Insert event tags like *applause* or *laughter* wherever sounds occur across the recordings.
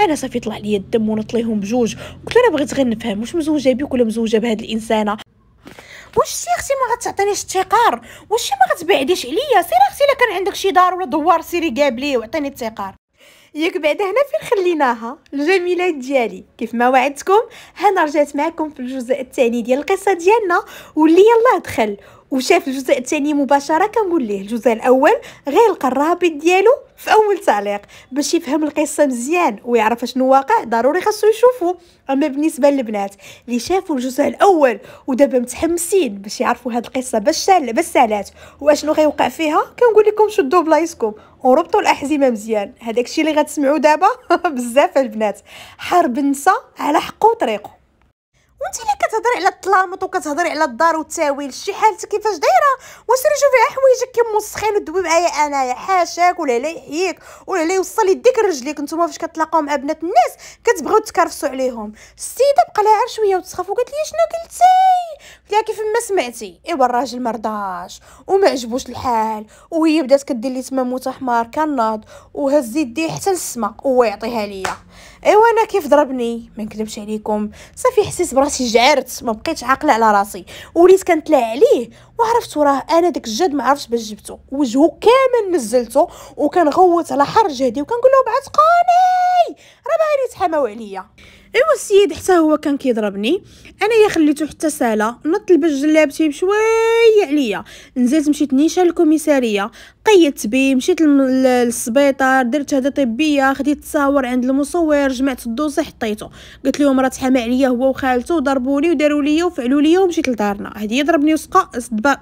انا صافي طلع لي الدم ونطليهم بجوج قلت انا بغيت غير نفهم واش مزوجه بيك ولا مزوجه بهاد الانسانه واش سي اختي ما غتعطينيش التيقار واش ما غتبعديش عليا سير اختي الا كان عندك شي دار ولا دوار سيري قابلي وعطيني التيقار ياك بعدا هنا فين خليناها الجميلات ديالي كيف ما وعدتكم هنا رجعت معكم في الجزء الثاني ديال القصه ديالنا واللي يلاه دخل وشاف الجزء الثاني مباشره كنقول ليه الجزء الاول غير القرابط ديالو في اول تعليق باش يفهم القصه مزيان ويعرف شنو واقع ضروري خاصو يشوفو اما بالنسبه للبنات اللي شافوا الجزء الاول ودابا متحمسين باش يعرفوا هاد القصه باش باش سالات واشنو غيوقع فيها كنقول لكم شدوا بلايصكم وربطوا الاحزمه مزيان هذاك الشيء اللي غتسمعوا دابا *laughs* بزاف البنات حرب النساء على حقه وطريقه وانت اللي كتهضري على الطلامط وكتهضري على الدار والتاويل شي حالتك كيفاش دايره وسيري شوفي حوايجك كي موسخين ودوي معايا انايا حاشاك ولا لا يحييك ولا لا يوصل يديك رجليك نتوما فاش كتلاقاو مع بنات الناس كتبغيو تكرفسوا عليهم السيده بقى لها غير شويه وتسخف وقالت لي شنو قلتي قلت لها كيف ما سمعتي ايوا الراجل مرضاش وما عجبوش الحال وهي بدات كدير لي تما موت احمر كناض وهز يديه حتى للسما ويعطيها ليا ايوا انا كيف ضربني ما نكذبش عليكم صافي حسيت براسي جعرت ما بقيتش عاقله على راسي وليت كنتلا عليه وعرفت وراه انا داك الجد ما عرفتش باش جبته وجهه كامل نزلته وكنغوت على حر جهدي وكنقول له بعد قاني راه باغي يتحاماو عليا ايوا السيد حتى هو كان كيضربني انايا خليته حتى ساله نط لبس جلابتي بشويه عليا نزلت مشيت نيشان الكوميساريه قيدت بيه مشيت للسبيطار درت هذا طبيه خديت تصاور عند المصور جمعت الدوسي حطيته قلت لهم راه تحامى عليا هو وخالته وضربوني وداروا ليا وفعلوا ليا ومشيت لدارنا هذه ضربني وسقى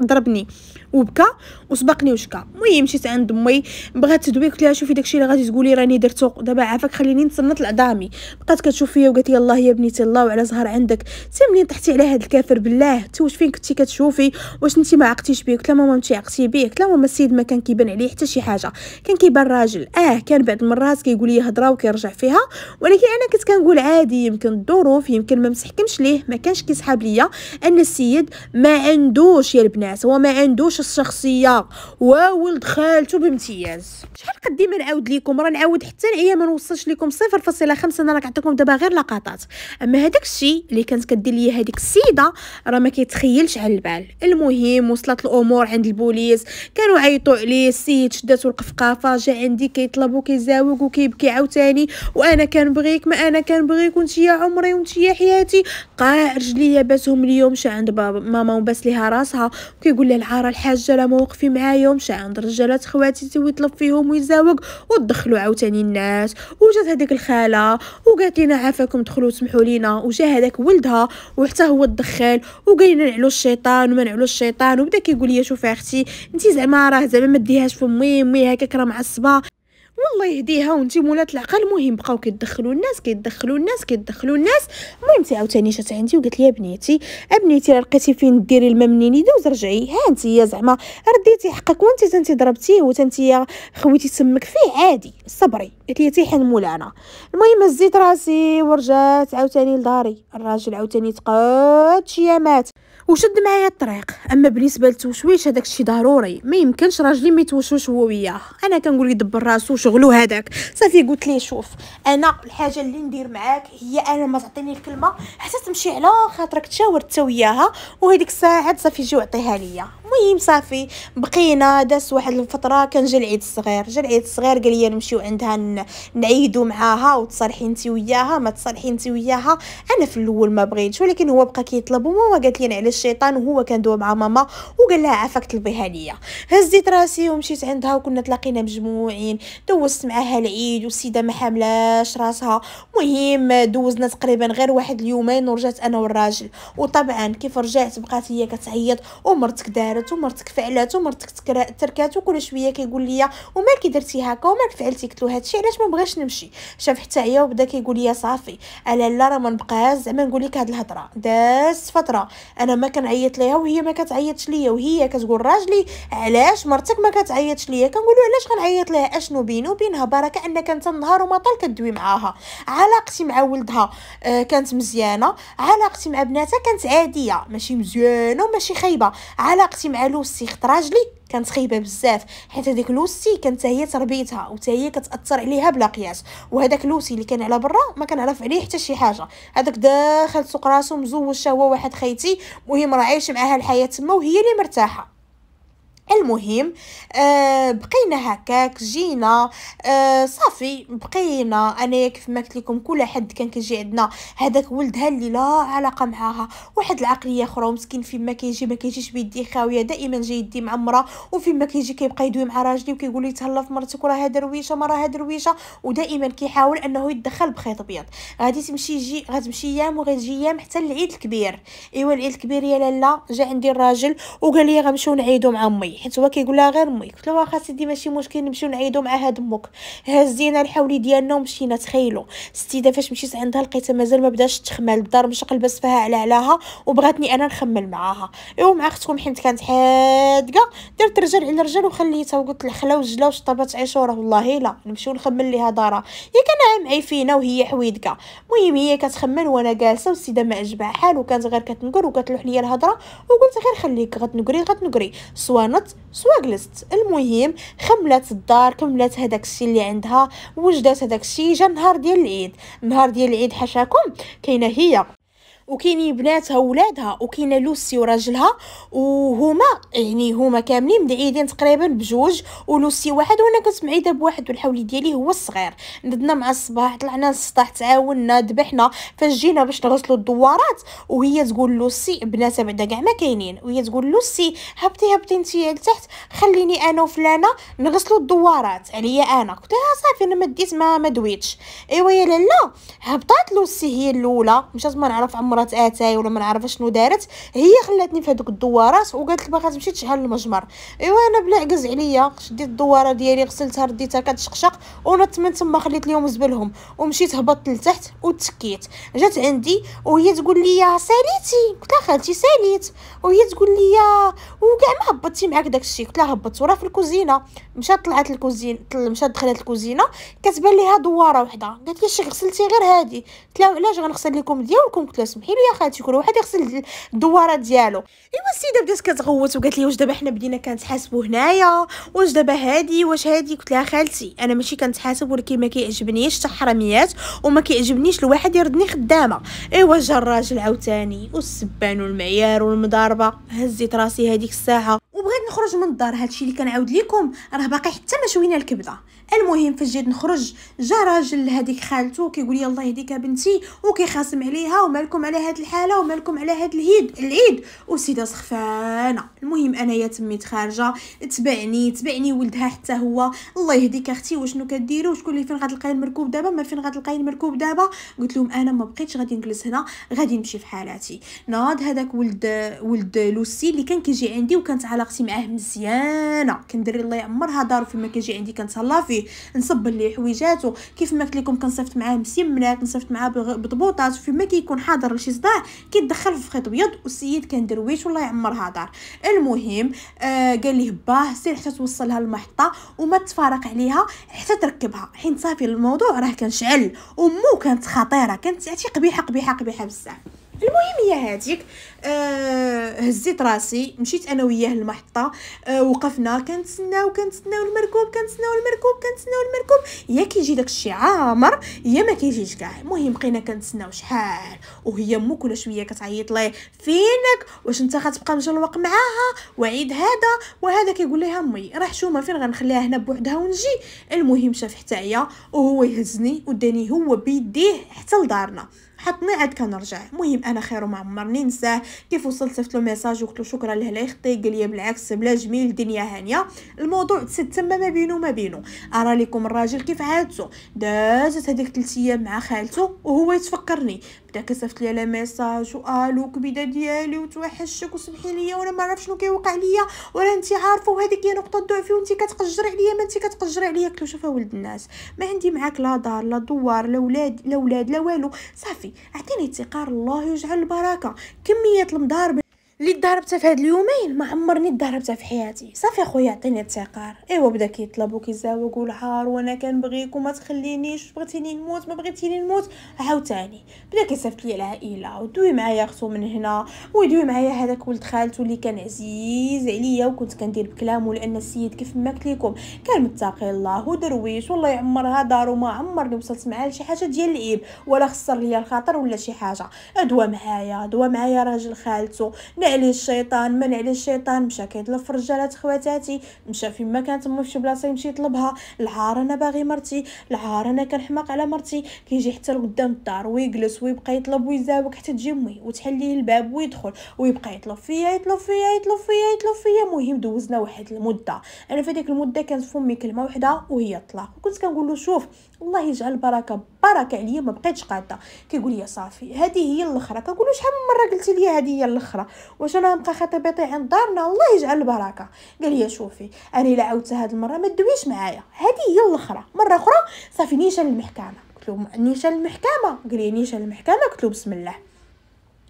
ضربني وبكى وسبقني وشكى المهم مشيت عند امي بغات تدوي قلت لها شوفي داكشي اللي غادي تقولي راني درتو دابا عافاك خليني نتصنت لعظامي بقات كتشوف فيا وقالت لي الله يا بنيتي الله وعلى زهر عندك تي منين طحتي على هاد الكافر بالله انت واش فين كنتي كتشوفي واش انت ما عقتيش بيه قلت لها ماما انت عقتي بيه قلت لها ماما السيد ما كان كيبان عليه حتى شي حاجه كان كيبان راجل اه كان بعض المرات كيقول لي هضره وكيرجع فيها ولكن انا كنت كنقول عادي يمكن الظروف يمكن ما مسحكمش ليه ما كانش كيسحاب ليا ان السيد ما عندوش يا البنات هو ما عندوش الشخصيه وولد خالته بامتياز شحال قد ديما نعاود لكم راه نعاود حتى العيا ما نوصلش لكم 0.5 انا راه كنعطيكم دابا غير لقطات اما هذاك الشيء اللي كانت كدير ليا هذيك السيده راه ما كيتخيلش على البال المهم وصلت الامور عند البوليس كانوا عيطوا عليه السيد شداتو القفقافه جا عندي كيطلب وكيزاوق وكيبكي عاوتاني وانا كنبغيك ما انا كنبغيك وانت يا عمري وانت يا حياتي قاع رجليا باسهم اليوم مشى عند بابا ماما وباس ليها راسها وكيقول لها العاره الحاجه راه ما واقفين معايهمش عند رجالات خواتي تيطلب فيهم ويزاوق ودخلوا عاوتاني الناس وجات هذيك الخاله وقالت لنا عافاكم دخلوا سمحوا لينا وجا هذاك ولدها وحتى هو تدخل وقالنا نعلو الشيطان وما نعلو الشيطان وبدا كيقول لي شوفي اختي انت زعما راه زعما ما ديهاش في امي امي هكاك راه معصبه والله يهديها وانت مولات العقل المهم بقاو كيدخلوا الناس كيدخلوا الناس كيدخلوا الناس المهم تي عاوتاني جات عندي وقالت لي بنيتي ابنيتي راه لقيتي فين ديري الماء منين يدوز رجعي ها انت يا زعما رديتي حقك وانت تنتي ضربتيه وتنتي خويتي تمك فيه عادي صبري قالت لي تيحن مولانا المهم هزيت راسي ورجعت عاوتاني لداري الراجل عاوتاني تقاد شيامات وشد معايا الطريق اما بالنسبه للتوشويش هذاك الشيء ضروري ما يمكنش راجلي ما يتوشوش هو وياه انا كنقول يدبر راسو شغلو هذاك صافي قلت ليه شوف انا الحاجه اللي ندير معاك هي انا ما تعطيني الكلمه حتى تمشي على خاطرك تشاورت تا وياها وهذيك الساعه صافي جي عطيها ليا المهم صافي بقينا داس واحد الفتره كان جا العيد الصغير جا العيد الصغير قال لي نمشيو عندها نعيدو معاها وتصالحي انت وياها ما تصالحي انت وياها انا في الاول ما بغيتش ولكن هو بقى كيطلب وماما قالت لي علاش الشيطان وهو كان دوى مع ماما وقال لها عافاك طلبيها ليا هزيت راسي ومشيت عندها وكنا تلاقينا مجموعين دوزت معاها العيد والسيده ما حاملاش راسها مهم دوزنا تقريبا غير واحد اليومين ورجعت انا والراجل وطبعا كيف رجعت بقات هي كتعيط ومرتك دارت ومرتك فعلات ومرتك تركات وكل شويه كيقول لي ومالك درتي هكا ومالك فعلتي قلت له هادشي علاش ما بغاش نمشي شاف حتى هي وبدا كيقول لي صافي انا لا راه ما نبقاش زعما نقول لك هاد الهضره دازت فتره انا ما ما كنعيط ليها وهي ما كتعيطش ليا وهي كتقول راجلي علاش مرتك ما كتعيطش ليا كنقول علاش غنعيط ليها اشنو بينو وبينها بركه انك انت النهار وما طال كدوي معاها علاقتي مع ولدها آه كانت مزيانه علاقتي مع بناتها كانت عاديه ماشي مزيانه وماشي خايبه علاقتي مع لوسي خت راجلي كانت خايبه بزاف حيت هذيك لوسي كانت هي تربيتها وتا هي كتاثر عليها بلا قياس وهذاك لوسي اللي كان على برا ما كنعرف عليه حتى شي حاجه هذاك داخل سوق راسو مزوج هو واحد خيتي مهم راه عايش معاها الحياه تما وهي اللي مرتاحه المهم آه بقينا هكاك جينا آه صافي بقينا انا كيف ما قلت لكم كل حد كان كيجي عندنا هذاك ولدها اللي لا علاقه معاها واحد العقليه اخرى مسكين في ما كيجي ما كيجيش بيدي خاويه دائما جاي يدي معمره وفي ما كيجي كيبقى يدوي مع راجلي وكيقول لي تهلا في مرتك وراها درويشه ما راها درويشه ودائما كيحاول انه يتدخل بخيط ابيض غادي تمشي يجي غتمشي ايام وغتجي ايام حتى العيد الكبير ايوا العيد الكبير يا لالا جا عندي الراجل وقال لي غنمشيو نعيدو مع امي حيت هو كيقولها غير امي قلت له واخا سيدي ماشي مشكل نمشيو نعيدو مع هاد امك هزينا الحولي ديالنا ومشينا تخيلوا السيده فاش مشيت عندها لقيتها مازال ما بداش تخمل الدار مشى قلبس فيها على علاها وبغاتني انا نخمل معاها ايوا مع اختكم حيت كانت حادقه درت رجل على رجل وخليتها وقلت لها لخلا وجلا وشطبات عشوره والله لا نمشيو نخمل ليها دارها هي كان معي فينا وهي حويدكه المهم هي كتخمل وانا جالسه والسيده ما عجبها حال وكانت غير كتنقر وكتلوح ليا الهضره وقلت غير خليك غتنقري غتنقري صوانت قمت سوا جلست المهم خملات الدار كملات هذاك الشيء اللي عندها وجدات هذاك الشيء جا نهار ديال العيد نهار ديال العيد حشاكم كاينه هي وكاينين بناتها وولادها وكاينه لوسي وراجلها وهما يعني هما كاملين مدعيدين تقريبا بجوج ولوسي واحد وانا كنت معيده بواحد والحولي ديالي هو الصغير ندنا مع الصباح طلعنا للسطح تعاوننا ذبحنا فاش جينا باش نغسلوا الدوارات وهي تقول لوسي بناتها بعدا كاع ما كاينين وهي تقول لوسي هبطي هبطي نتيا لتحت خليني انا وفلانه نغسلوا الدوارات عليا انا قلت لها صافي انا ما ديت ما دويتش ايوا يا لالا هبطات لوسي هي الاولى مشات ما نعرف عمر مرات اتاي ولا ما نعرف شنو دارت هي خلاتني في هذوك الدوارات وقالت لي باغي تمشي تشعل المجمر ايوا انا بلا عكز عليا شديت الدواره ديالي غسلتها رديتها كتشقشق ونط من تما خليت ليهم زبلهم ومشيت هبطت لتحت وتكيت جات عندي وهي تقول لي ساليتي قلت لها خالتي ساليت وهي تقول لي وكاع ما هبطتي معاك داكشي قلت لها هبطت وراه في الكوزينه مشات طلعت الكوزين مشات دخلت الكوزينه كتبان ليها دواره وحده قالت لي شي غسلتي غير هذه قلت لها علاش غنغسل لكم ديالكم قلت لها يا خالتي كل واحد يغسل الدواره ديالو ايوا السيده بدات كتغوت وقالت لي واش دابا حنا بدينا كنتحاسبوا هنايا واش دابا هادي واش هادي قلت لها خالتي انا ماشي كنتحاسب ولكن ما كيعجبنيش التحرميات وما كيعجبنيش الواحد يردني خدامه ايوا جا الراجل عاوتاني والسبان والمعيار والمضاربه هزيت راسي هذيك الساعه وبغيت نخرج من الدار هادشي اللي كنعاود لكم راه باقي حتى ما شوينا الكبده المهم فاش جيت نخرج جا راجل لهذيك خالته كيقول لي الله يهديك بنتي وكيخاصم عليها ومالكم على على هاد الحاله ومالكم على هاد الهيد العيد وسيدة سخفانه المهم انايا تميت خارجه تبعني تبعني ولدها حتى هو الله يهديك اختي وشنو كديرو شكون اللي فين غتلقاي المركوب دابا ما فين غتلقاي المركوب دابا قلت لهم انا ما بقيتش غادي نجلس هنا غادي نمشي في حالاتي ناض هذاك ولد ولد لوسي اللي كان كيجي عندي وكانت علاقتي معاه مزيانه كندري الله يعمرها دار فيما كيجي عندي كنتهلا فيه نصب ليه حويجاتو كيف ما قلت لكم كنصيفط معاه مسمنات نصيفط معاه بطبوطات فيما كيكون حاضر شي صداع كيتدخل في خيط ابيض والسيد كان درويش والله يعمرها دار المهم آه قال ليه باه سير حتى توصلها للمحطه وما تفارق عليها حتى تركبها حين صافي الموضوع راه كان شعل امو كانت خطيره كانت عرفتي قبيحه قبيحه قبيحه بزاف المهم هي هذيك آه هزيت راسي مشيت انا وياه المحطه آه وقفنا كنتسناو كنتسناو المركوب كنتسناو المركوب كنتسناو المركوب يا كيجي داك الشيء عامر يا ما كيجيش كاع المهم بقينا كنتسناو شحال وهي مو كل شويه كتعيط ليه فينك واش انت غتبقى مجلوق معاها وعيد هذا وهذا كيقول لها امي راه شوما فين غنخليها هنا بوحدها ونجي المهم شاف حتى هي وهو يهزني وداني هو بيديه حتى لدارنا حطني عاد كنرجع المهم انا خير وما عمرني نساه كيف وصلت صيفط له ميساج وقلت له شكرا لهلا يخطي قال لي بالعكس بلا جميل الدنيا هانيه الموضوع تسد تما ما بينه وما بينه ارى لكم الراجل كيف عادته دازت هذيك 3 ايام مع خالته وهو يتفكرني حتى كسفت لي على ميساج والو كبيده ديالي وتوحشك وسمحي لي وانا ما عرف شنو كيوقع ليا ولا انت عارفه وهذيك هي نقطه ضعفي وانت كتقجري عليا ما انت كتقجري عليا قلت له شوف ولد الناس ما عندي معاك لا دار لا دوار لا ولاد لا ولاد لا والو صافي اعطيني افتقار الله يجعل البركه كميه المضارب اللي ضربته في هاد اليومين ما عمرني ضربته في حياتي صافي اخويا عطيني التقار ايوا بدا كيطلب وكيزاوق والعار وانا كنبغيك وما تخلينيش بغيتيني نموت ما بغيتيني نموت عاوتاني بدا كيصيفط لي العائله ودوي معايا اختو من هنا ويدوي معايا هذاك ولد خالته اللي كان عزيز عليا وكنت كندير بكلامه لان السيد كيف ما قلت لكم كان متقي الله ودرويش والله يعمرها دار وما عمرني وصلت معاه لشي حاجه ديال العيب ولا خسر ليا الخاطر ولا شي حاجه ادوى معايا دوا معايا راجل خالته عليه الشيطان من عليه الشيطان مشى كيطلب في رجالات خواتاتي مشى فين ما كانت امه شي بلاصه يمشي يطلبها العار انا باغي مرتي العار انا كنحماق على مرتي كيجي حتى لقدام الدار ويجلس ويبقى يطلب ويزاوك حتى تجي امي وتحل ليه الباب ويدخل ويبقى يطلب فيا يطلب فيا يطلب فيا يطلب فيا المهم دوزنا واحد المده انا في ديك المده كانت فمي كلمه وحده وهي الطلاق وكنت كنقول له شوف الله يجعل بركه بركه عليا ما بقيتش قاده كيقول لي صافي هذه هي الاخره كنقول شحال من مره قلتي لي هذه هي الاخره واش انا نبقى خطيبتي عند دارنا الله يجعل البركه قال لي شوفي انا الا عاودت هذه المره ما تدويش معايا هذه هي الاخره مره اخرى صافي نيشان المحكمه قلت له نيشان المحكمه قال لي نيشان المحكمه قلت له بسم الله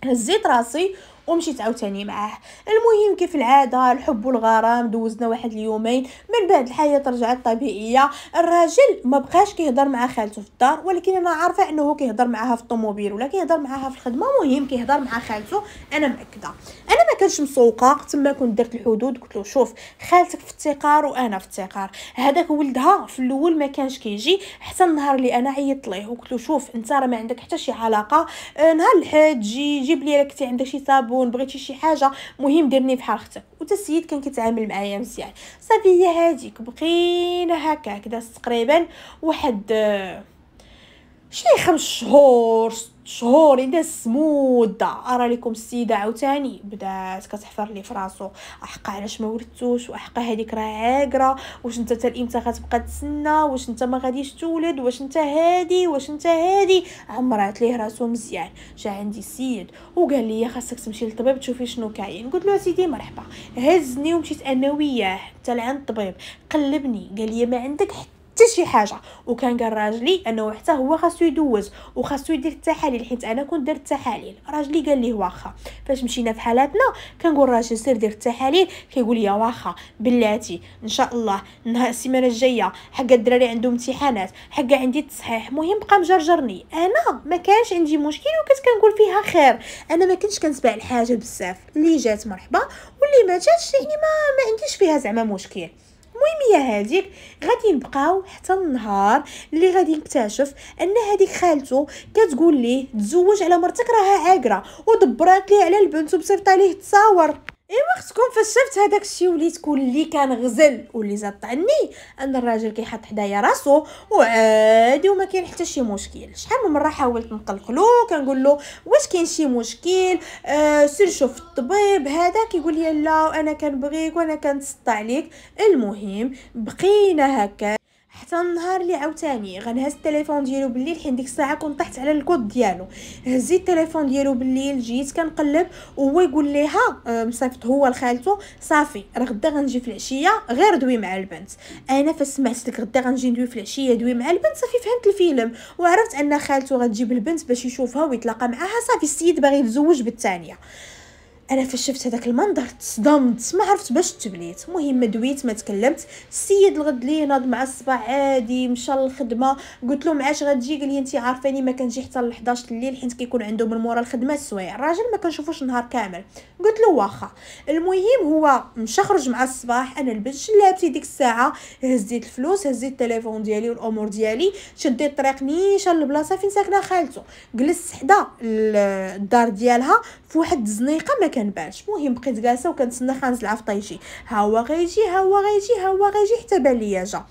هزيت راسي ومشيت عاوتاني معاه المهم كيف العاده الحب والغرام دوزنا واحد اليومين من بعد الحياه رجعت طبيعيه الراجل ما بقاش كيهضر مع خالته في الدار ولكن انا عارفه انه كيهضر معاها في الطوموبيل ولا كيهضر معاها في الخدمه مهم كيهضر مع خالته انا مأكده انا ما كنتش مسوقه تما كنت درت الحدود قلت له شوف خالتك في التقار وانا في التقار هذاك ولدها في الاول ما كانش كيجي حتى النهار اللي انا عيطت ليه وقلت له شوف انت راه ما عندك حتى شي علاقه آه، نهار الحاج جي جيب لي راك عندك شي صابون صابون بغيتي شي حاجه مهم ديرني بحال اختك وتا السيد كان كيتعامل معايا مزيان صافي هي هذيك بقينا هكاك داز تقريبا واحد آه، شي خمس شهور شهور داز سمودة ارى لكم السيده عاوتاني بدات كتحفر لي فراسو احقا علاش ما ولدتوش واحقا هذيك راه عاقره واش انت حتى امتى غتبقى تسنى واش انت ما غاديش تولد واش انت هادي واش انت هادي عمرات ليه راسو مزيان جا عندي السيد وقال لي خاصك تمشي للطبيب تشوفي شنو كاين قلت له سيدي مرحبا هزني ومشيت انا وياه حتى لعند الطبيب قلبني قال لي ما عندك حتى حتى شي حاجه وكان قال راجلي انه حتى هو خاصو يدوز وخاصو يدير التحاليل حيت انا كنت درت التحاليل راجلي قال لي واخا فاش مشينا في حالاتنا كنقول راجل سير دير التحاليل كيقول لي واخا بلاتي ان شاء الله نهار السيمانه الجايه حق الدراري عندهم امتحانات حق عندي التصحيح مهم بقى مجرجرني انا ما كانش عندي مشكل وكنت كنقول فيها خير انا ما كنتش كنتبع الحاجه بزاف اللي جات مرحبا واللي ما جاتش يعني ما ما عنديش فيها زعما مشكل المهم هذيك هاديك غادي نبقاو حتى النهار اللي غادي نكتشف ان هذيك خالته كتقول ليه تزوج على مرتك راها عاقره ودبرات ليه على البنت وبصيفط ليه تصاور ايوا خصكم فاش شفت هذاك الشيء وليت كلي كان غزل واللي زطعني ان الراجل كيحط حدايا راسو وعادي وما كاين حتى شي مشكل شحال من مره حاولت نقلقلو كنقول له واش كاين شي مشكل آه سير شوف الطبيب هذا كيقول لي لا وانا كنبغيك وانا كنتسطع عليك المهم بقينا هكا حتى النهار اللي عاوتاني غنهز التليفون ديالو بالليل حين ديك الساعه كنت طحت على الكود ديالو هزيت التليفون ديالو بالليل جيت كنقلب وهو يقول ليها آه، مصيفط هو لخالته صافي راه غدا غنجي في العشيه غير دوي مع البنت انا فسمعت ديك غدا غنجي ندوي في العشيه دوي مع البنت صافي فهمت الفيلم وعرفت ان خالته غتجيب البنت باش يشوفها ويتلاقى معاها صافي السيد باغي يتزوج بالثانيه انا فاش شفت هذاك المنظر تصدمت ما عرفت باش تبليت مهم دويت ما تكلمت السيد الغد لي ناض مع الصباح عادي مشى للخدمه قلت له معاش غتجي قال لي انت عارفاني ما كنجي حتى ل 11 الليل حيت كيكون عنده من مورا الخدمه السوايع الراجل ما كنشوفوش نهار كامل قلت له واخا المهم هو مشى خرج مع الصباح انا لبست جلابتي ديك الساعه هزيت الفلوس هزيت التليفون ديالي والامور ديالي شديت طريق نيشان للبلاصه فين ساكنه خالته جلست حدا الدار ديالها فواحد الزنيقه ما كنبانش المهم بقيت جالسه وكنتسنى خانز العفطيجي ها هو غيجي ها هو غيجي ها هو غيجي حتى بان ليا جا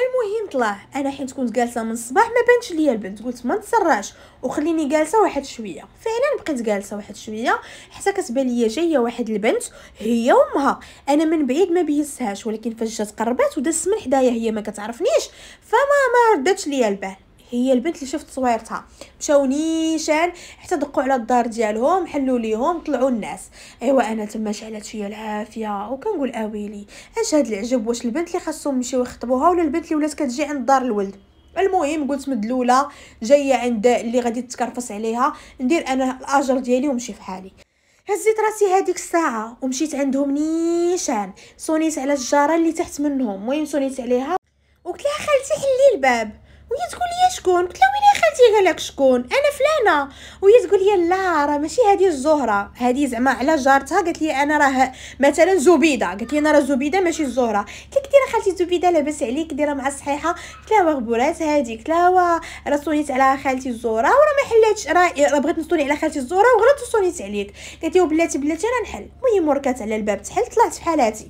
المهم طلع انا حيت كنت جالسه من الصباح ما بانش ليا البنت قلت ما نتسراش وخليني جالسه واحد شويه فعلا بقيت جالسه واحد شويه حتى كتبان ليا جايه واحد البنت هي امها انا من بعيد ما بيسهاش ولكن فاش جات قربات ودازت من حدايا هي ما كتعرفنيش فما ما ردتش ليا البال هي البنت اللي شفت صويرتها مشاو نيشان حتى دقوا على الدار ديالهم حلوا ليهم طلعوا الناس ايوا انا تما شعلت فيا العافيه وكنقول اويلي اش هاد العجب واش البنت اللي خاصهم يمشيو يخطبوها ولا البنت اللي ولات كتجي عند دار الولد المهم قلت مدلوله جايه عند اللي غادي تكرفص عليها ندير انا الاجر ديالي ومشي في حالي هزيت راسي هذيك الساعه ومشيت عندهم نيشان صونيت على الجاره اللي تحت منهم المهم صونيت عليها وقلت لها خالتي حلي الباب وهي تقول لي شكون قلت لها وين يا خالتي قالك شكون انا فلانه وهي تقول لي لا راه ماشي هذه الزهره هذه زعما على جارتها قالت لي انا راه مثلا زبيده قالت لي انا راه زبيده ماشي الزهره قالت لك ديره خالتي زبيده لاباس عليك دايره مع الصحيحه قلت لها مغبورات هذه قلت لها راه صونيت على خالتي الزهره وراه ما حلاتش راه بغيت نصوني على خالتي الزهره وغلطت وصونيت عليك قالت لي بلاتي بلاتي راه نحل المهم وركات على الباب تحل طلعت في حالاتي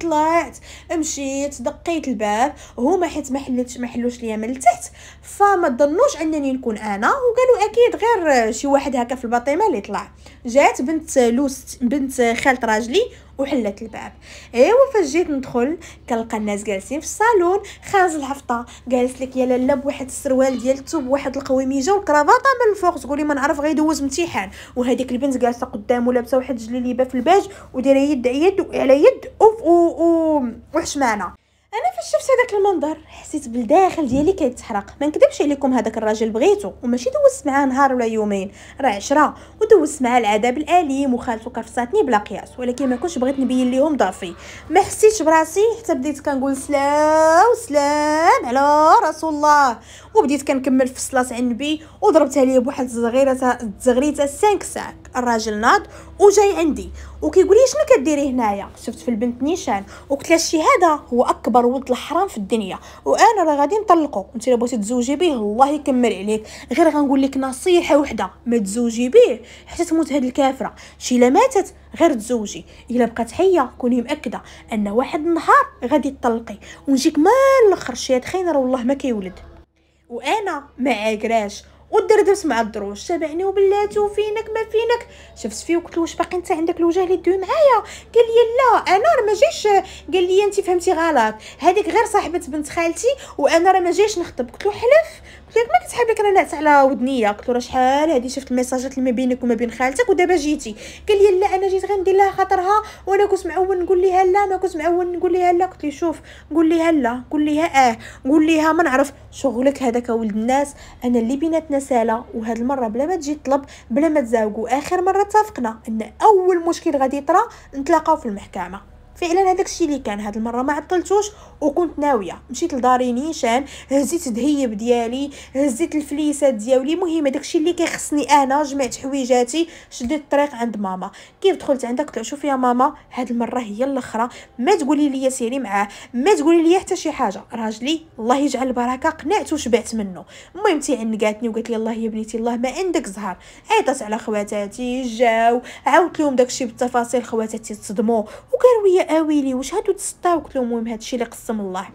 طلعت مشيت دقيت الباب هما حيت ما حلتش ما حلوش ليا من التحت الوقت فما ظنوش انني نكون انا وقالوا اكيد غير شي واحد هكا في الباطيمه اللي طلع جات بنت لوست بنت خالة راجلي وحلت الباب ايوا فاش جيت ندخل كنلقى الناس جالسين في الصالون خارج الحفطه جالس لك يا لالا بواحد السروال ديال الثوب واحد القويميجه والكرافطه من الفوق تقولي ما نعرف غيدوز امتحان وهذيك البنت جالسه قدامه لابسه واحد جليبه في الباج ودايره يد يد على يد اوف او, أو, أو وحشمانه انا فاش شفت هذاك المنظر حسيت بالداخل ديالي كيتحرق ما نكذبش عليكم هذاك الراجل بغيتو وماشي دوزت معاه نهار ولا يومين راه عشرة ودوزت معاه العذاب الاليم وخالته كرفصاتني بلا قياس ولكن ما كنتش بغيت نبين ليهم ضعفي ما حسيتش براسي حتى بديت كنقول سلام سلام على رسول الله وبديت كنكمل في الصلاه على النبي وضربتها عليه بواحد الزغيره تزغريته 5 ساعات الراجل ناض وجاي عندي وكيقول لي شنو كديري هنايا شفت في البنت نيشان وقلت لها الشهاده هو اكبر ولد الحرام في الدنيا وانا راه غادي نطلقو انت الا بغيتي تزوجي بيه الله يكمل عليك غير غنقول لك نصيحه وحده ما تزوجي بيه حتى تموت هاد الكافره شي لا ماتت غير تزوجي الا بقات حيه كوني مأكده ان واحد النهار غادي تطلقي ونجيك مال الاخر شي تخين راه والله ما كيولد وانا ما عاقراش ودردرت مع الدروج تابعني وبلاتي فينك ما فينك شفت فيه وقلت له واش باقي انت عندك الوجه اللي دوي معايا قال لي لا انا راه ما جيش قال لي انت فهمتي غلط هذيك غير صاحبه بنت خالتي وانا راه ما جيش نخطب قلت له حلف ياك ما كتحب لك راه نعس على ودنيا قلت له راه شحال هادي شفت الميساجات اللي ما بينك وما بين خالتك ودابا جيتي قال لي لا انا جيت غندير لها خاطرها وانا كنت معول نقول لها لا ما كنت معول نقول لها لا قلت لي شوف قول لها لا قول لها اه قول لها ما نعرف شغلك هذاك ولد الناس انا اللي بيناتنا ساله وهاد المره بلا ما تجي تطلب بلا ما تزاوقوا اخر مره اتفقنا ان اول مشكل غادي يطرا نتلاقاو في المحكمه فعلا هذاك الشيء اللي كان هاد المره ما عطلتوش وكنت ناويه مشيت لداري نيشان هزيت دهيب ديالي هزيت الفليسات ديالي المهم هذاك الشيء اللي كيخصني انا جمعت حويجاتي شديت الطريق عند ماما كيف دخلت عندك قلت شوفي يا ماما هاد المره هي الاخرى ما تقولي لي سيري معاه ما تقولي لي حتى شي حاجه راجلي الله يجعل البركه قنعت وشبعت منه المهم تيعنقاتني وقالت لي الله يا بنيتي الله ما عندك زهر عيطت على خواتاتي جاو عاودت لهم داكشي بالتفاصيل خواتاتي تصدموا وقالوا لي اويلي واش هادو تسطاو قلت لهم المهم هادشي اللي قسم الله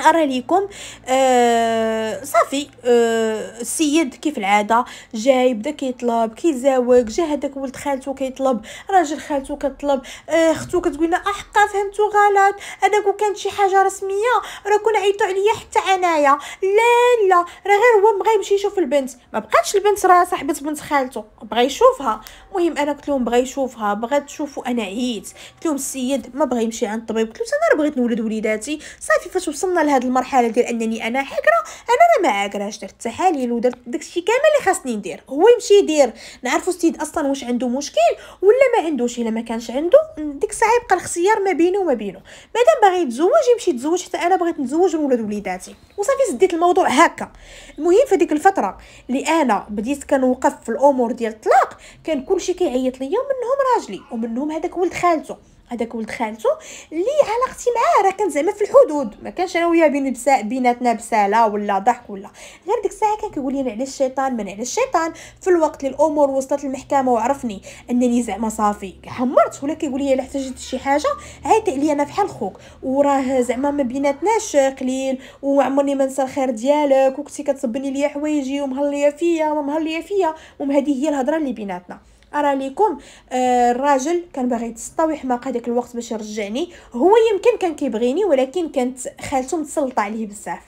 ارى ليكم آه صافي آه السيد كيف العاده جاي بدا كيطلب كيزاوق جا هذاك ولد خالته كيطلب راجل خالته كطلب آه كتقول لنا احقا فهمتو غلط انا كون كانت شي حاجه رسميه راه كون عيطوا عليا حتى انايا لا لا راه غير هو بغى يمشي يشوف البنت ما بقاتش البنت راه صاحبه بنت خالته بغى يشوفها المهم انا قلت لهم بغى يشوفها بغى تشوفو انا عييت قلت لهم السيد ما بغى يمشي عند الطبيب قلت له انا بغيت نولد وليداتي صافي فاش وصلنا لهاد المرحله ديال انني انا عاكره انا راه ما عاكراش درت التحاليل ودرت داكشي كامل اللي خاصني ندير هو يمشي يدير نعرفوا السيد اصلا واش عنده مشكل ولا ما عندوش الا ما كانش عنده ديك الساعه يبقى الاختيار ما بينه وما بينه مادام باغي يتزوج يمشي يتزوج حتى انا بغيت نتزوج ولاد وليداتي وصافي سديت الموضوع هكا المهم في ديك الفتره اللي انا بديت كنوقف في الامور ديال الطلاق كان كلشي كيعيط ليا منهم راجلي ومنهم هذاك ولد خالته هذاك ولد خالته اللي علاقتي معاه راه كانت زعما في الحدود ما كانش انا وياه بين بسا... بيناتنا بساله ولا ضحك ولا غير ديك الساعه كان كيقول لي على الشيطان من على الشيطان في الوقت اللي الامور وصلت للمحكمه وعرفني انني زعما صافي حمرت ولا كيقول لي الا احتجت شي حاجه عيط لي انا بحال خوك وراه زعما ما بيناتناش قليل وعمرني ما نسى الخير ديالك وكنتي كتصبني ليا حوايجي ومهليه فيا ومهليه فيا ومهدي هي الهضره اللي بيناتنا ارى لكم آه الراجل كان باغي يتسطا ويحماق هذاك الوقت باش يرجعني هو يمكن كان كيبغيني ولكن كانت خالته متسلطه عليه بزاف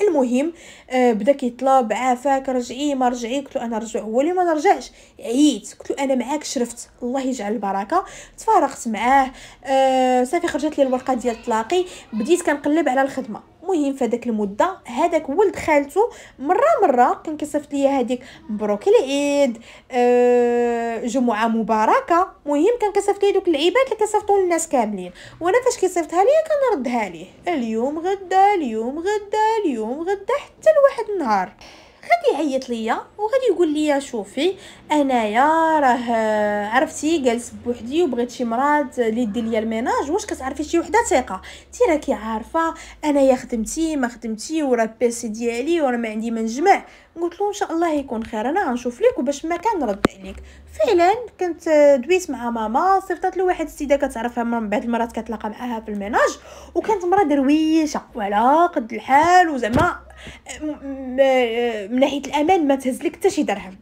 المهم آه بدا كيطلب عافاك رجعي ما رجعي قلت له انا رجع هو اللي ما نرجعش عييت قلت له انا معاك شرفت الله يجعل البركه تفارقت معاه آه صافي خرجت لي الورقه ديال طلاقي بديت كنقلب على الخدمه المهم هذاك المده هذاك ولد خالته مره مره كان كيصيفط ليا هذيك مبروك العيد أه جمعه مباركه مهم كان كيصيفط لي دوك العيبات اللي كيصيفطوا للناس كاملين وانا فاش كيصيفطها ليا كنردها ليه اليوم غدا اليوم غدا اليوم غدا حتى لواحد النهار غادي يعيط ليا وغادي يقول ليا شوفي انايا راه عرفتي جالس بوحدي وبغيت شي مراد اللي دير ليا الميناج واش كتعرفي شي وحده ثقه انت راكي عارفه انايا خدمتي ما خدمتي وراه بيسي ديالي وانا ما عندي ما نجمع قلت له ان شاء الله يكون خير انا غنشوف ليك وباش ما كان رد عليك فعلا كنت دويت مع ماما صيفطات له واحد السيده كتعرفها من بعد المرات كتلاقى معاها في الميناج وكانت مرا درويشه وعلى قد الحال وزعما من ناحيه الامان ما تهز لك حتى شي درهم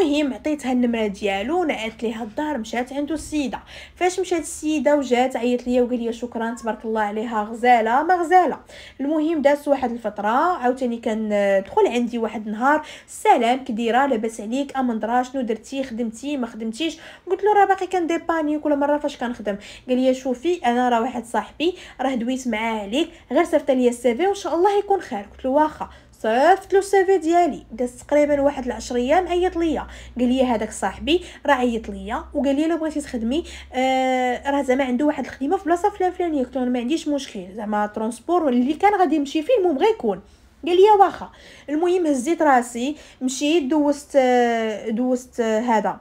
المهم عطيتها النمره ديالو نعت ليها الدار مشات عندو السيده فاش مشات السيده وجات عيط ليا وقال لي شكرا تبارك الله عليها غزاله ما غزاله المهم دازت واحد الفتره عاوتاني كان دخل عندي واحد النهار سلام كديره لاباس عليك امندرا شنو درتي خدمتي ما خدمتيش قلت له راه باقي كنديباني كل مره فاش كنخدم قال لي شوفي انا راه واحد صاحبي راه دويت معاه عليك غير صيفط ليا السيفي وان شاء الله يكون خير قلت له واخا صيفت له السيفي ديالي دازت تقريبا واحد العشر ايام عيط ليا قال لي هذاك صاحبي راه عيط ليا وقال لي الا بغيتي تخدمي آه راه زعما عنده واحد الخدمه في بلاصه فلان فلان قلت له ما عنديش مشكل زعما ترونسبور اللي كان غادي نمشي فيه المهم يكون قال لي واخا المهم هزيت راسي مشيت دوزت آه، دوزت آه، هذا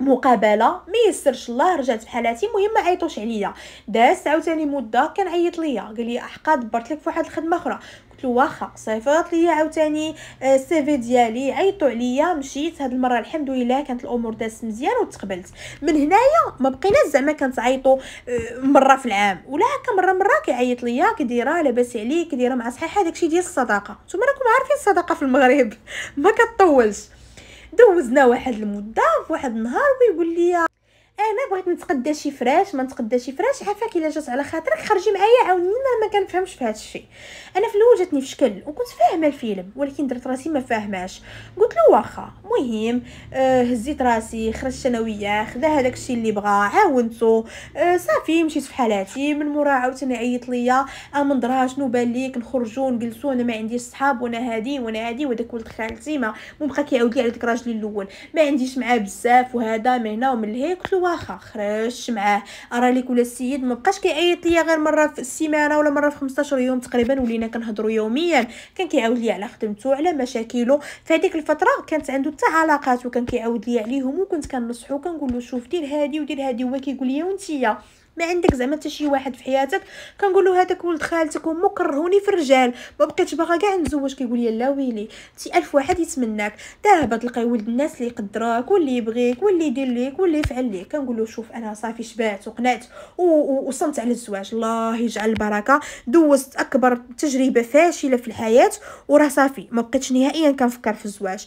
مقابله ما يسرش الله رجعت بحالاتي المهم ما عيطوش عليا دازت عاوتاني مده كان عيط ليا قال لي احقا دبرت لك في واحد الخدمه اخرى قلت له واخا صيفط لي عاوتاني آه، السي في ديالي عيطوا عليا مشيت هاد المره الحمد لله كانت الامور دازت مزيان وتقبلت من هنايا ما بقيناش زعما كنتعيطوا آه، مره في العام ولا هكا مره مره كيعيط ليا كيديرها لاباس عليك كيديرها مع صحيحه داكشي ديال الصداقه نتوما راكم عارفين الصداقه في المغرب *laughs* ما كتطولش دوزنا واحد المده فواحد النهار ويقول لي انا بغيت نتقدى شي فراش ما نتقداش فراش عافاك الا جات على خاطرك خرجي معايا عاوني ما, ما كنفهمش في هذا الشيء انا في الاول جاتني في شكل وكنت فاهمه الفيلم ولكن درت راسي ما فاهماش قلت له واخا مهم آه هزيت راسي خرجت انا وياه خدا هذاك الشيء اللي بغا عاونته آه صافي مشيت في حالاتي من مورا عاوتاني عيط ليا امنظرها آه، شنو بان ليك نخرجوا نجلسوا انا ما عنديش صحاب وانا هادي وانا هادي وداك ولد خالتي ما مبقى كيعاود لي على داك الراجل الاول ما عنديش معاه بزاف وهذا من هنا ومن لهيك قلت له واخا خرجت معاه ارى لك ولا السيد مبقاش كيعيط ليا غير مره في السيمانه ولا مره في 15 يوم تقريبا ولينا كنهضروا يوميا كان كيعاود ليا على خدمته على مشاكله في هذيك الفتره كانت عنده حتى علاقات وكان كيعاود ليا عليهم وكنت كنصحو كنقول له شوف دير هادي ودير هادي هو كيقول لي وانتيا ما عندك زعما حتى شي واحد في حياتك كنقول له هذاك ولد خالتك وامك كرهوني في الرجال ما بقيتش باغا كاع نتزوج كيقول لي لا ويلي انت الف واحد يتمناك دابا تلقاي ولد الناس اللي يقدراك واللي يبغيك واللي يدير ليك واللي يفعل ليك كنقول له شوف انا صافي شبعت وقنعت ووصلت على الزواج الله يجعل البركه دوزت اكبر تجربه فاشله في الحياه وراه صافي ما بقيتش نهائيا كنفكر في الزواج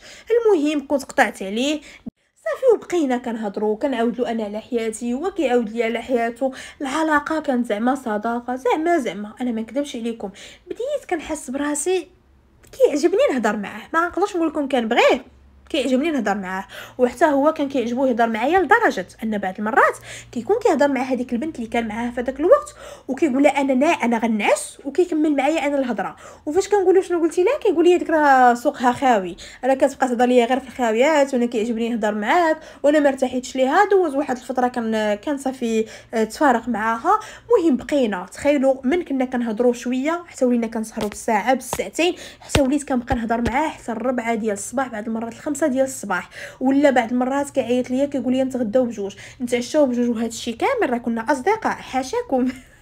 المهم كنت قطعت عليه صافي وبقينا كنهضروا كنعاودلو انا على حياتي هو كيعاود لي على حياته العلاقه كانت زعما صداقه زعما زعما انا ما نكذبش عليكم بديت كنحس براسي كيعجبني نهضر معاه ما نقدرش نقول لكم كنبغيه كيعجبني نهضر معاه وحتى هو كان كيعجبو يهضر معايا لدرجه ان بعض المرات كيكون كيهضر مع هذيك البنت اللي كان معاها في هذاك الوقت وكيقول لها انا نا انا غنعس وكيكمل معايا انا الهضره وفاش كنقول له شنو قلتي لها كيقول لي ديك راه سوقها خاوي انا كتبقى تهضر ليا غير في الخاويات وانا كيعجبني نهضر معاك وانا ما ارتحيتش ليها دوز واحد الفتره كان كان صافي آه، تفارق معاها مهم بقينا تخيلوا من كنا كنهضروا شويه حتى ولينا كنسهروا بالساعه بالساعتين حتى وليت كنبقى نهضر معاه حتى الربعه ديال الصباح بعد المرات خمسة ديال الصباح ولا بعد المرات كيعيط ليا كيقول لي نتغداو بجوج نتعشاو بجوج وهذا الشيء كامل راه كنا اصدقاء حاشاكم *laughs*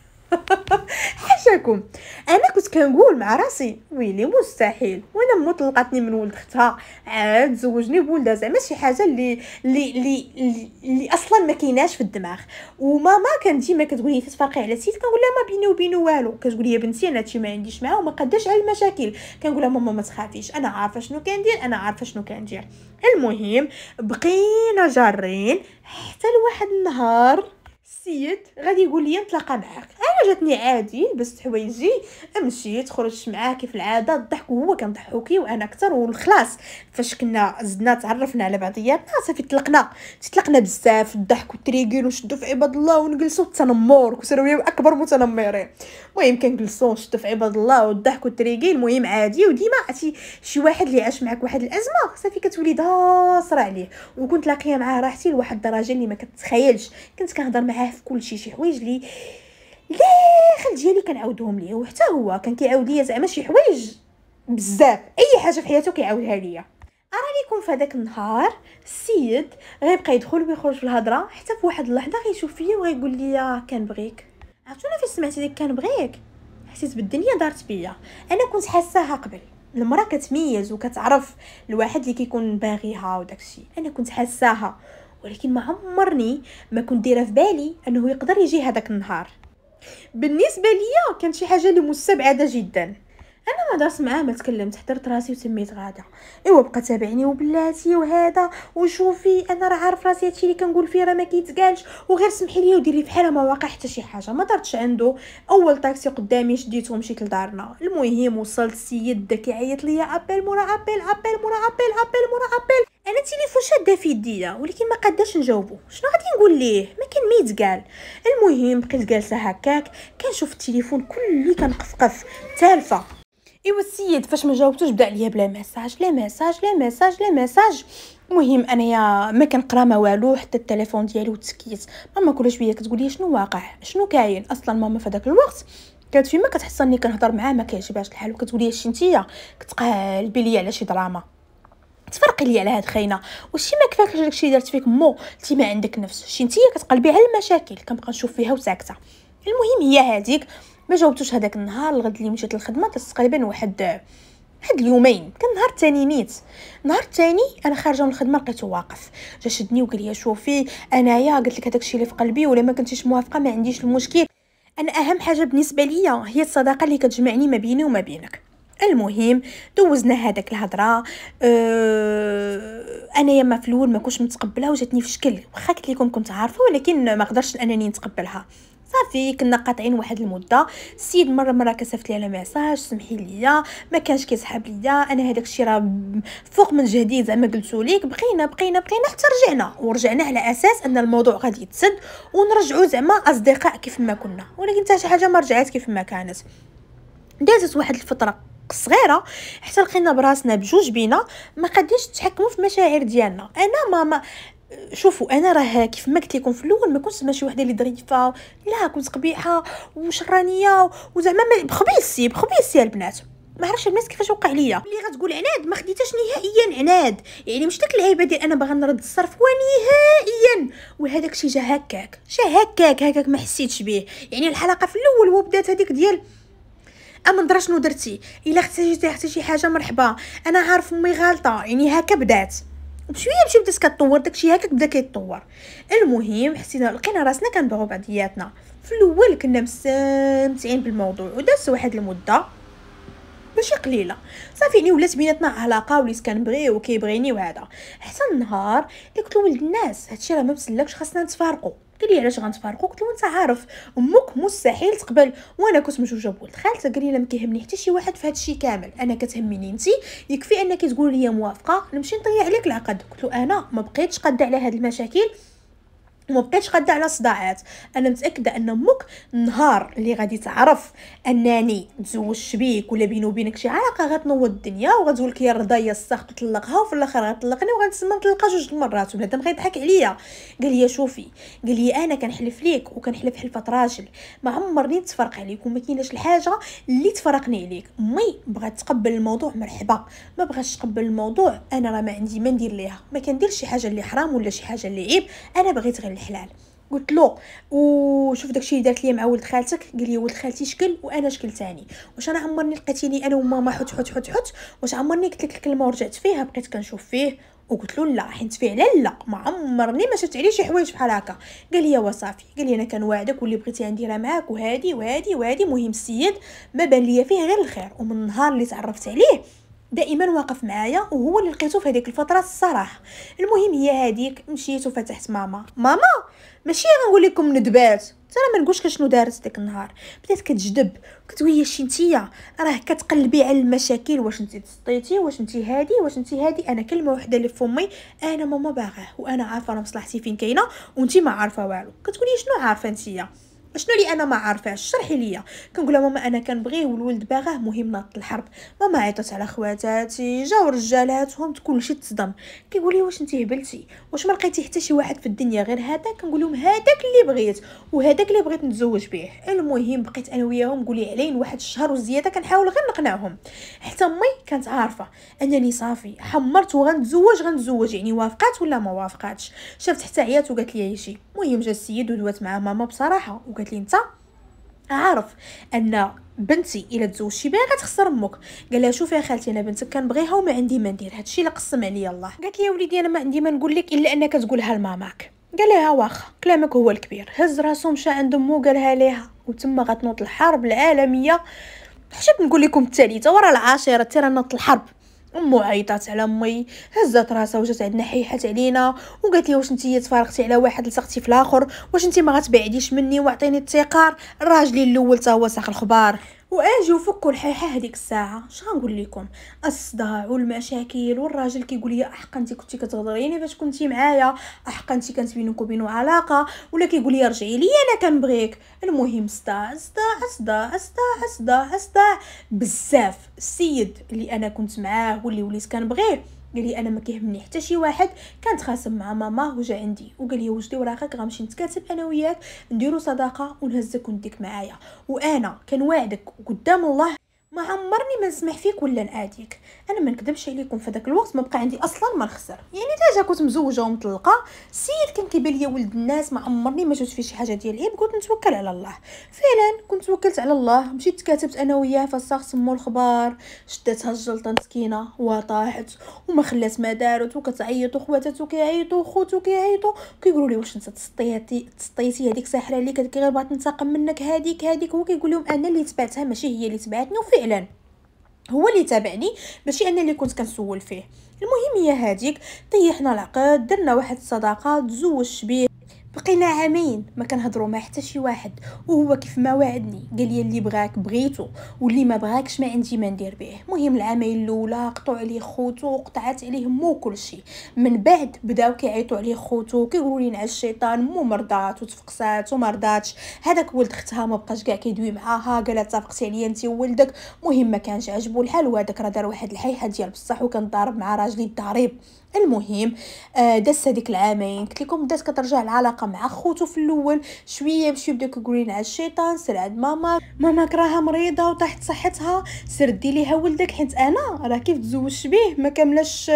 حاشاكم انا كنت كنقول مع راسي ويلي مستحيل وانا طلقاتني من ولد اختها عاد زوجني بولدها زعما شي حاجه اللي اللي اللي اللي اصلا ما كايناش في الدماغ وماما كانت ديما كتقول لي تتفرقي على سيد كنقول لها ما بيني وبينه والو كتقول لي يا بنتي انا هادشي ما عنديش معاه وما قداش على المشاكل كنقول لها ماما ما تخافيش انا عارفه شنو كندير انا عارفه شنو كندير المهم بقينا جارين حتى لواحد النهار السيد غادي يقول لي نتلاقى معاك انا جاتني عادي لبست حوايجي مشيت خرجت معاه كيف العاده الضحك هو كان ضحوكي وانا اكثر والخلاص فاش كنا زدنا تعرفنا على بعضياتنا صافي طلقنا تطلقنا بزاف الضحك والتريغيل ونشدو في عباد الله ونجلسوا التنمر كثروا اكبر متنمرين المهم كنجلسوا نشدو في عباد الله والضحك والتريغيل المهم عادي وديما عرفتي شي واحد اللي عاش معك واحد الازمه صافي كتولي داصره عليه وكنت لاقيه معاه راحتي لواحد الدرجه اللي ما كنت كنهضر معاه في كل شيء شي حوايج لي داخل ديالي كنعاودهم ليه وحتى هو كان كيعاود ليا زعما شي حوايج بزاف اي حاجه في حياته كيعاودها ليا ليكم في هذاك النهار السيد غيبقى يدخل ويخرج في الهضره حتى في واحد اللحظه غيشوف فيا وغيقول لي كنبغيك عرفتوا انا فاش سمعت ديك كنبغيك حسيت بالدنيا دارت بيا انا كنت حاساها قبل المراه كتميز وكتعرف الواحد اللي كيكون باغيها وداكشي انا كنت حاساها ولكن ما عمرني ما كنت دايره في بالي انه يقدر يجي هذاك النهار بالنسبه ليا كانت شي حاجه لمستبعده مستبعده جدا انا ما درت معاه ما تكلمت حضرت راسي وسميت غاده ايوا بقى تابعني وبلاتي وهذا وشوفي انا راه عارف راسي هادشي اللي كنقول فيه راه ما كيتقالش وغير سمحي لي وديري بحال ما واقع حتى شي حاجه ما درتش عنده اول طاكسي قدامي شديته ومشيت لدارنا المهم وصلت السيد دا كيعيط ليا ابل مورا ابل ابل مورا ابل ابل مورا ابل انا التليفون شاده في يديا ولكن ما قداش نجاوبو شنو غادي نقول ليه ما كان ما المهم بقيت جالسه هكاك كنشوف التليفون كلي كنقفقف تالفه ايوا السيد فاش ما جاوبتوش بدا عليا بلا ميساج لا ميساج لا ميساج لا ميساج المهم انايا ما كنقرا ما والو حتى التليفون ديالي وتسكيت ماما كل شويه كتقول لي شنو واقع شنو كاين اصلا ماما في داك الوقت كانت فيما اني كنهضر معاها ما كيعجبهاش الحال لي اش نتيا كتقلبي ليا على شي دراما تفرقي لي على هاد خاينه وشي ما كفاكش داكشي درت فيك مو انت ما عندك نفس شي نتيا كتقلبي على المشاكل كنبقى نشوف فيها وساكته المهم هي هذيك جاوبتوش هذاك النهار الغد اللي مشيت للخدمه تقريبا واحد واحد اليومين كان نهار تاني ميت نهار تاني انا خارجه من الخدمه لقيته واقف جا شدني وقال لي شوفي انايا قلت لك هذاك الشيء اللي في قلبي ولا ما كنتيش موافقه ما عنديش المشكل انا اهم حاجه بالنسبه ليا هي الصداقه اللي كتجمعني ما بيني وما بينك المهم دوزنا هذاك الهضره أه انا يما في الاول ما كنتش متقبلها وجاتني في شكل واخا قلت لكم كنت عارفه ولكن ما قدرتش انني نتقبلها صافي كنا قاطعين واحد المده السيد مره مره كسفت لي على ميساج سمحي ليا ما كانش كيسحب ليا انا هذاك الشيء راه فوق من جهدي زعما قلتو ليك بقينا بقينا بقينا حتى رجعنا ورجعنا على اساس ان الموضوع غادي يتسد ونرجعوا زعما اصدقاء كيف ما كنا ولكن حتى شي حاجه ما رجعات كيف ما كانت دازت واحد الفتره صغيره حتى لقينا براسنا بجوج بينا ما قديش تحكموا في المشاعر ديالنا انا ماما شوفوا انا راه كيف ما قلت لكم في الاول ما كنتش ماشي وحده اللي ظريفه لا كنت قبيحه وشرانيه وزعما بخبيصي بخبيصي البنات ما عرفش الناس كيفاش وقع ليا اللي غتقول عناد ما خديتهاش نهائيا عناد يعني مش داك العيبه ديال انا باغا نرد الصرف ونهائيا وهذاك الشيء جا هكاك جا هكاك هكاك ما حسيتش به يعني الحلقه في الاول وبدات هذيك ديال اما ندرا شنو درتي الا احتاجتي حتى شي حاجه مرحبا انا عارف امي غالطه يعني هكا بدات بشويه بشويه بدات كتطور داكشي هكاك بدا كيتطور المهم حسينا لقينا راسنا كنبغيو بعضياتنا في الاول كنا مستمتعين بالموضوع وداز واحد المده ماشي قليله صافي يعني ولات بيناتنا علاقه وليت كنبغيه وكيبغيني وهذا حتى النهار قلت ولد الناس هادشي راه ما مسلكش خاصنا نتفارقوا قال لي علاش غنتفارقوا قلت له انت عارف امك مستحيل تقبل وانا كنت مجوجه بولد خالته قال لي لا ما كيهمني حتى شي واحد في الشيء كامل انا كتهمني انت يكفي انك تقول لي موافقه نمشي نطيع عليك العقد قلت له انا ما بقيتش قاده على هاد المشاكل وما بقيتش قادة على صداعات انا متاكده ان امك النهار اللي غادي تعرف انني تزوجت بيك ولا بيني وبينك شي علاقه غتنوض الدنيا وغتقول لك يا رضا يا السخط تطلقها وفي الاخر غتطلقني وغنتسمى نطلقها جوج المرات وبنادم غيضحك عليا قال لي شوفي قال لي انا كنحلف ليك وكنحلف حلفه راجل ما عمرني نتفرق عليك وما كايناش الحاجه اللي تفرقني عليك مي بغات تقبل الموضوع مرحبا ما بغاتش تقبل الموضوع انا راه ما عندي ما ندير ليها ما كنديرش شي حاجه اللي حرام ولا شي حاجه اللي عيب انا بغيت غير على الحلال قلت له وشوف داكشي اللي دارت ليا مع ولد خالتك قال لي ولد خالتي شكل وانا شكل ثاني واش انا عمرني لقيتيني انا وماما حت حت حت حت واش عمرني قلت لك الكلمه ورجعت فيها بقيت كنشوف فيه وقلت له لا حيت فعلا لا ما عمرني ما شفت عليه شي حوايج بحال هكا قال لي وصافي قال لي انا كنوعدك واللي بغيتي نديرها معاك وهادي وهادي وهادي مهم السيد ما بان ليا فيه غير الخير ومن النهار اللي تعرفت عليه دائما واقف معايا وهو اللي لقيتو في هذيك الفتره الصراحه المهم هي هذيك مشيت وفتحت ماما ماما ماشي نقول لكم ندبات حتى ما نقولش شنو دارت ديك النهار بدات كتجدب كتقول شي نتيا راه كتقلبي على المشاكل واش نتي تسطيتي واش نتي هادي واش نتي هادي انا كلمه وحده اللي فمي انا ماما باغاه وانا عارفه انا مصلحتي فين كاينه وانت ما عارفه والو كتقولي شنو عارفه نتيا شنو لي انا ما عارفاش شرحي ليا كنقول ماما انا كنبغيه والولد باغاه مهم ناط الحرب ماما عيطت على خواتاتي جاو رجالاتهم كلشي تصدم كيقول لي واش انتي هبلتي واش ما لقيتي حتى شي واحد في الدنيا غير هذا كنقول لهم هذاك اللي بغيت وهذاك اللي بغيت نتزوج به المهم بقيت انا وياهم قولي علين واحد الشهر وزياده كنحاول غير نقنعهم حتى امي كانت عارفه انني صافي حمرت وغنتزوج غنتزوج يعني وافقات ولا ما وافقاتش شافت حتى عيات وقالت لي شي المهم جا السيد ودوات مع ماما بصراحه وقالت قالت لي انت عارف ان بنتي الا تزوجتي بها كتخسر امك قال لها شوفي خالتي انا بنتك كنبغيها وما عندي ما ندير هادشي الا قسم عليا الله قالت لي يا وليدي انا ما عندي ما نقول لك الا انك تقولها لماماك قال لها واخا كلامك هو الكبير هز راسو مشى عند امو قالها ليها وتما غتنوض الحرب العالميه حشب نقول لكم الثالثه ورا العاشره تيرا نوض الحرب امه عيطات على امي هزات راسها وجات عندنا حيحات علينا وقالت لي واش انت تفارقتي على واحد لصقتي في الاخر واش انت ما غتبعديش مني واعطيني التيقار الراجل الاول تا هو ساق الخبار واجي وفكوا الحيحه هذيك الساعه اش غنقول لكم الصداع والمشاكل والراجل كيقول لي احقا انت كنتي كتغدريني باش كنتي معايا احقا انت كانت بينك وبينو علاقه ولا كيقول لي رجعي لي انا كنبغيك المهم صداع صداع صداع صداع صداع صداع بزاف السيد اللي انا كنت معاه واللي وليت كنبغيه قال لي انا ما كيهمني حتى شي واحد كانت خاصم مع ماما وجا عندي وقال لي وجدي وراقك غنمشي نتكاتب انا وياك نديرو صداقه ونهزك ونديك معايا وانا كنواعدك قدام الله ما عمرني ما نسمح فيك ولا ناديك انا ما نكذبش عليكم في داك الوقت ما بقى عندي اصلا ما نخسر يعني ديجا كنت مزوجه ومطلقه سيد كان كيبان ليا ولد الناس ما عمرني ما شفت فيه شي حاجه ديال العيب كنت نتوكل على الله فعلا كنت توكلت على الله مشيت تكاتبت انا وياه فصاغ سمو الخبار شداتها الجلطه مسكينه وطاحت وما خلات ما دارت وكتعيط وخواتاتو كيعيطوا وخوتو كيعيطوا كيقولوا لي واش انت تسطيتي تسطيتي هذيك ساحره اللي كانت غير بغات تنتقم منك هذيك هذيك هو كيقول لهم انا اللي تبعتها ماشي هي اللي تبعتني فعلا هو اللي تابعني ماشي انا اللي كنت كنسول فيه المهم هي هذيك طيحنا العقد درنا واحد الصداقه تزوجت به بقينا عامين ما كنهضروا مع حتى شي واحد وهو كيف ما وعدني قال لي اللي بغاك بغيتو واللي ما بغاكش ما عندي ما ندير به مهم العامين الاولى قطعوا عليه خوتو وقطعت عليه مو كلشي من بعد بداو كيعيطوا عليه خوتو كيقولوا لي نعس الشيطان مو مرضات وتفقسات وما رضاتش هذاك ولد اختها ما بقاش كاع كيدوي معاها قالت اتفقتي عليا انت وولدك مهم ما كانش عجبو الحال وهذاك راه دار واحد الحيحه ديال بصح وكان ضارب مع راجلي الضريب المهم آه، دازت هذيك العامين قلت لكم بدات كترجع العلاقه مع خوتو في الاول شويه مشي بداو كيقولين على الشيطان سير عند ماما ماما كراها مريضه وطاحت صحتها سير دي ليها ولدك حيت انا راه كيف تزوجت به ما كملاش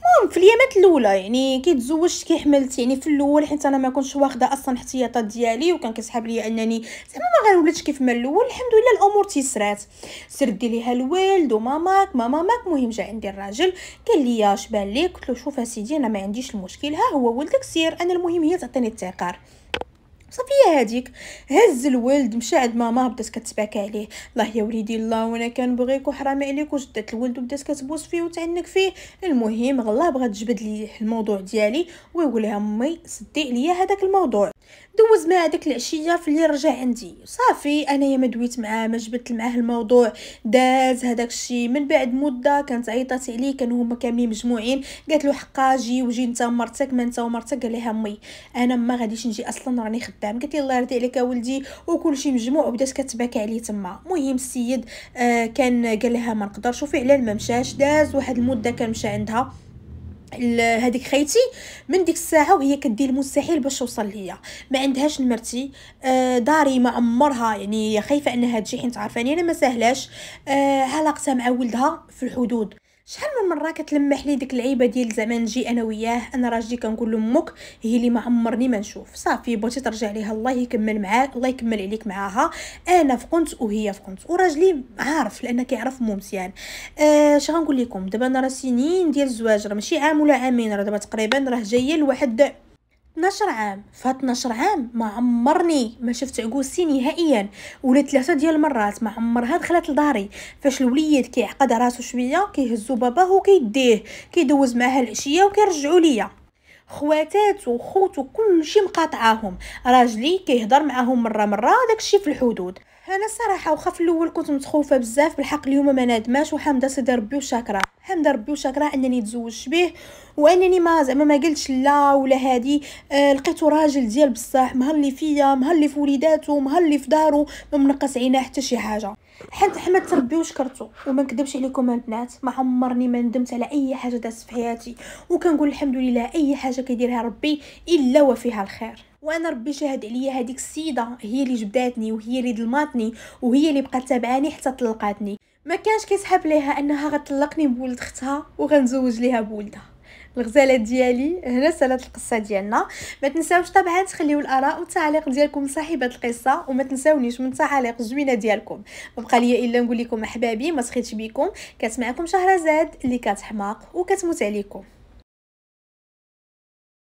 المهم في اليامات الاولى يعني كي تزوجت كي حملت يعني في الاول حيت انا ما كنتش واخده اصلا احتياطات ديالي وكان كيسحاب ليا انني زعما ما غنولدش كيف ما الاول الحمد لله الامور تيسرات سير دي ليها الوالد وماماك ماما ماك المهم جا عندي الراجل قال لي اش بان ليك قلت له شوف اسيدي انا ما عنديش المشكل ها هو ولدك سير انا المهم هي تعطيني التقار صافي هذيك هز الولد مشى عند ماما بدات كتباك عليه الله يا وليدي الله وانا كنبغيك وحرام عليك وجدت الولد وبدات كتبوس فيه وتعنك فيه المهم غلا بغات تجبد لي الموضوع ديالي ويقول لها امي سدي عليا هذاك الموضوع دوز مع داك العشيه فلي رجع عندي صافي انايا ما دويت معاه ما جبت معاه الموضوع داز هذاك الشيء من بعد مده كانت عيطات عليه كانوا هما كاملين مجموعين قالت له حقا جي وجي انت ومرتك ما انت ومرتك قال لها مي انا ما غاديش نجي اصلا راني خدام قالت الله يرضي عليك ولدي وكل شيء مجموع وبدات كتبكى عليه تما مهم السيد آه كان قال لها ما نقدرش وفعلا ما مشاش داز واحد المده كان مشى عندها هذيك خيتي من ديك الساعه وهي كدير المستحيل باش توصل ليا ما عندهاش نمرتي آه داري ما عمرها يعني خايفه انها تجي حين تعرفاني انا ما سهلاش آه علاقتها مع ولدها في الحدود شحال من مره كتلمح لي ديك العيبه ديال زعما نجي انا وياه انا راجلي كنقول له امك هي اللي ما عمرني ما نشوف صافي بغيتي ترجع ليها الله يكمل معاك الله يكمل عليك معاها انا فقنت وهي فقنت وراجلي عارف لان كيعرف ممتيان يعني. آه اش غنقول لكم دابا انا راه سنين ديال الزواج راه ماشي عام ولا عامين راه دابا تقريبا راه جايه لواحد 12 عام فهاد 12 عام ما عمرني ما شفت عقوسي نهائيا ولا ثلاثه ديال المرات ما عمرها دخلت لداري فاش الوليد كيعقد راسو شويه كيهزو باباه وكيديه كيدوز معاها العشيه وكيرجعوا ليا خواتاتو وخوتو كلشي مقاطعاهم راجلي كيهضر معاهم مره مره داكشي في الحدود انا الصراحه واخا في الاول كنت متخوفه بزاف بالحق اليوم ما نادماش وحمد صدر ربي وشاكرا حمد ربي وشاكرا انني تزوجت به وانني ما زعما ما قلتش لا ولا هادي آه لقيتو راجل ديال بصح مهلي فيا مهلي في وليداتو مهلي في دارو ما منقص عينا حتى شي حاجه حيت حماد تربي وشكرتو وما نكذبش عليكم البنات ما عمرني ما ندمت على اي حاجه دازت في حياتي وكنقول الحمد لله اي حاجه كيديرها ربي الا وفيها الخير وانا ربي شاهد عليا هذيك السيده هي اللي جبداتني وهي اللي ظلماتني وهي اللي بقات تابعاني حتى طلقاتني ما كانش كيسحب ليها انها غتطلقني بولد اختها وغنزوج ليها بولدها الغزاله ديالي هنا سالات القصه ديالنا ما تنساوش طبعا تخليو الاراء والتعليق ديالكم صاحبه القصه وما تنساونيش من التعاليق الزوينه ديالكم بقى ليا الا نقول لكم احبابي ما سخيتش بيكم كتسمعكم شهرزاد اللي كتحماق وكتموت عليكم